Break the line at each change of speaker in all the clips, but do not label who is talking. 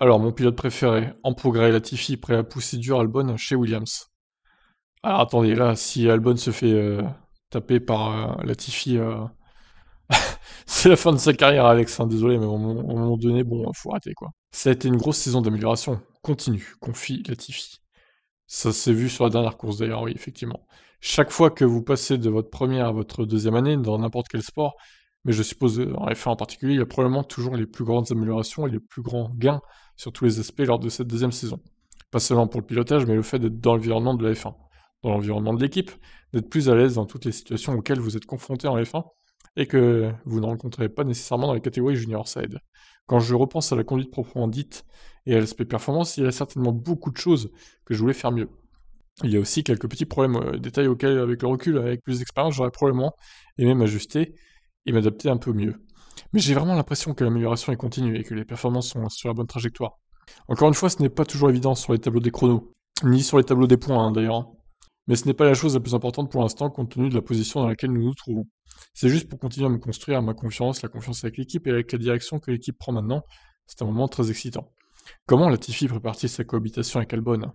Alors, mon pilote préféré, en progrès, Latifi prêt à pousser dur Albon chez Williams. Alors attendez, là, si Albon se fait euh, taper par euh, Latifi, euh, c'est la fin de sa carrière, Alex. Hein, désolé, mais au moment donné, bon, faut arrêter quoi. Ça a été une grosse saison d'amélioration. Continue, confie Latifi. Ça s'est vu sur la dernière course d'ailleurs, oui, effectivement. Chaque fois que vous passez de votre première à votre deuxième année dans n'importe quel sport, mais je suppose, euh, en F1 en particulier, il y a probablement toujours les plus grandes améliorations et les plus grands gains sur tous les aspects lors de cette deuxième saison. Pas seulement pour le pilotage, mais le fait d'être dans l'environnement de la F1, dans l'environnement de l'équipe, d'être plus à l'aise dans toutes les situations auxquelles vous êtes confronté en F1 et que vous ne rencontrez pas nécessairement dans les catégories junior side. Quand je repense à la conduite proprement dite et à l'aspect performance, il y a certainement beaucoup de choses que je voulais faire mieux. Il y a aussi quelques petits problèmes, euh, détails auxquels, avec le recul, avec plus d'expérience, j'aurais probablement aimé m'ajuster et m'adapter un peu mieux. Mais j'ai vraiment l'impression que l'amélioration est continue et que les performances sont sur la bonne trajectoire. Encore une fois, ce n'est pas toujours évident sur les tableaux des chronos, ni sur les tableaux des points hein, d'ailleurs. Mais ce n'est pas la chose la plus importante pour l'instant compte tenu de la position dans laquelle nous nous trouvons. C'est juste pour continuer à me construire ma confiance, la confiance avec l'équipe et avec la direction que l'équipe prend maintenant. C'est un moment très excitant. Comment Latifi prépare-t-il sa cohabitation avec Albon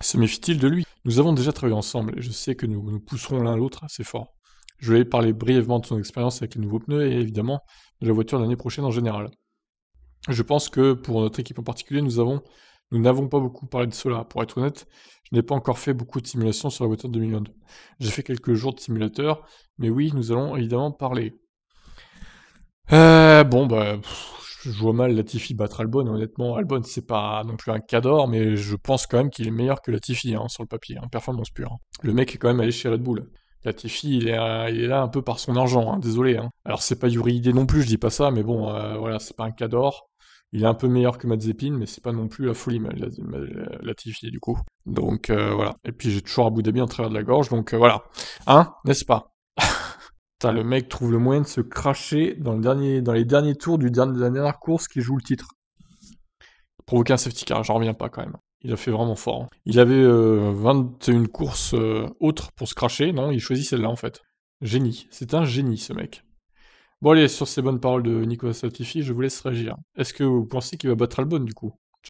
Se méfie-t-il de lui Nous avons déjà travaillé ensemble et je sais que nous nous pousserons l'un l'autre assez fort. Je vais parler brièvement de son expérience avec les nouveaux pneus et évidemment de la voiture l'année prochaine en général. Je pense que pour notre équipe en particulier, nous n'avons pas beaucoup parlé de cela. Pour être honnête, je n'ai pas encore fait beaucoup de simulations sur la voiture de 2022. J'ai fait quelques jours de simulateur, mais oui, nous allons évidemment parler. Euh, bon, bah, je vois mal Latifi battre Albon. Honnêtement, Albon, c'est pas non plus un cador, mais je pense quand même qu'il est meilleur que Latifi hein, sur le papier, en hein, performance pure. Le mec est quand même allé chez Red Bull. Latifi, il est, euh, il est là un peu par son argent, hein, désolé. Hein. Alors c'est pas Yuri non plus, je dis pas ça, mais bon, euh, voilà, c'est pas un cas d'or. Il est un peu meilleur que Madzepine, mais c'est pas non plus euh, la folie Latifi du coup. Donc voilà. Et puis j'ai toujours bout Dhabi en travers de la gorge, donc voilà. Hein, n'est-ce pas le mec trouve le moyen de se cracher dans, le dernier, dans les derniers tours du dernier, de la dernière course qui joue le titre. Provoquer un safety car, j'en reviens pas quand même. Il a fait vraiment fort. Hein. Il avait 21 euh, courses euh, autres pour se cracher. Non, il choisit celle-là en fait. Génie. C'est un génie ce mec. Bon allez, sur ces bonnes paroles de Nicolas Satifi, je vous laisse réagir. Est-ce que vous pensez qu'il va battre Albon du coup